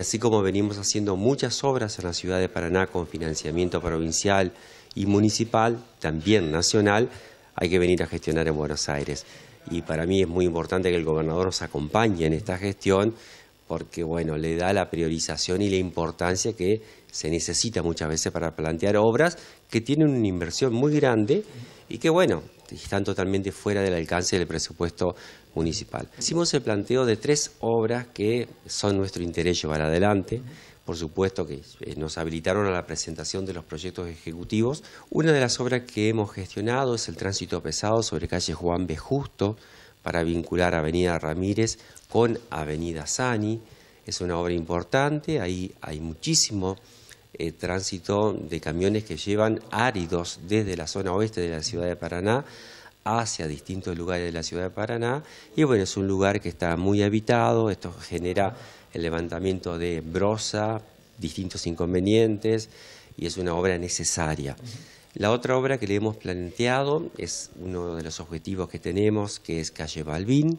Así como venimos haciendo muchas obras en la ciudad de Paraná con financiamiento provincial y municipal, también nacional, hay que venir a gestionar en Buenos Aires. Y para mí es muy importante que el gobernador nos acompañe en esta gestión porque bueno, le da la priorización y la importancia que se necesita muchas veces para plantear obras que tienen una inversión muy grande y que bueno, están totalmente fuera del alcance del presupuesto municipal. Hicimos el planteo de tres obras que son nuestro interés llevar adelante, por supuesto que eh, nos habilitaron a la presentación de los proyectos ejecutivos. Una de las obras que hemos gestionado es el tránsito pesado sobre calle Juan B. Justo para vincular Avenida Ramírez con Avenida Sani. Es una obra importante, ahí hay muchísimo tránsito de camiones que llevan áridos desde la zona oeste de la ciudad de Paraná hacia distintos lugares de la ciudad de Paraná. Y bueno, es un lugar que está muy habitado, esto genera el levantamiento de brosa, distintos inconvenientes, y es una obra necesaria. La otra obra que le hemos planteado es uno de los objetivos que tenemos, que es Calle Balbín,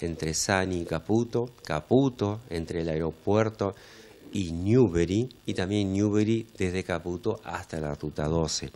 entre Sani y Caputo, Caputo, entre el aeropuerto y Newbery, y también Newbery desde Caputo hasta la Ruta 12.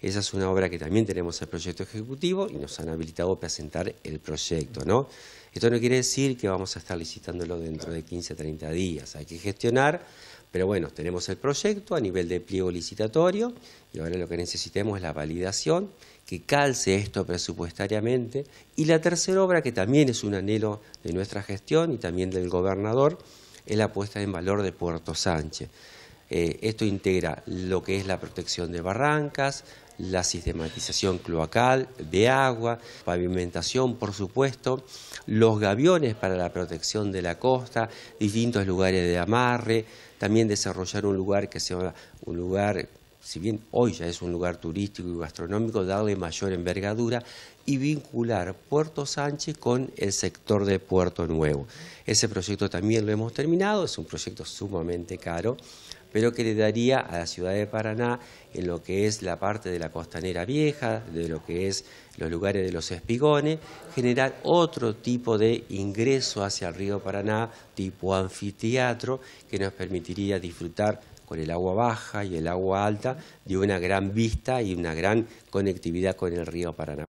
Esa es una obra que también tenemos el proyecto ejecutivo y nos han habilitado presentar el proyecto. ¿no? Esto no quiere decir que vamos a estar licitándolo dentro de 15 a 30 días, hay que gestionar, pero bueno, tenemos el proyecto a nivel de pliego licitatorio y ahora lo que necesitemos es la validación, que calce esto presupuestariamente. Y la tercera obra, que también es un anhelo de nuestra gestión y también del gobernador, es la puesta en valor de Puerto Sánchez. Eh, esto integra lo que es la protección de barrancas, la sistematización cloacal de agua, pavimentación, por supuesto, los gaviones para la protección de la costa, distintos lugares de amarre, también desarrollar un lugar que sea un lugar si bien hoy ya es un lugar turístico y gastronómico, darle mayor envergadura y vincular Puerto Sánchez con el sector de Puerto Nuevo. Ese proyecto también lo hemos terminado, es un proyecto sumamente caro, pero que le daría a la ciudad de Paraná en lo que es la parte de la costanera vieja, de lo que es los lugares de los espigones, generar otro tipo de ingreso hacia el río Paraná, tipo anfiteatro, que nos permitiría disfrutar por el agua baja y el agua alta, dio una gran vista y una gran conectividad con el río Paraná.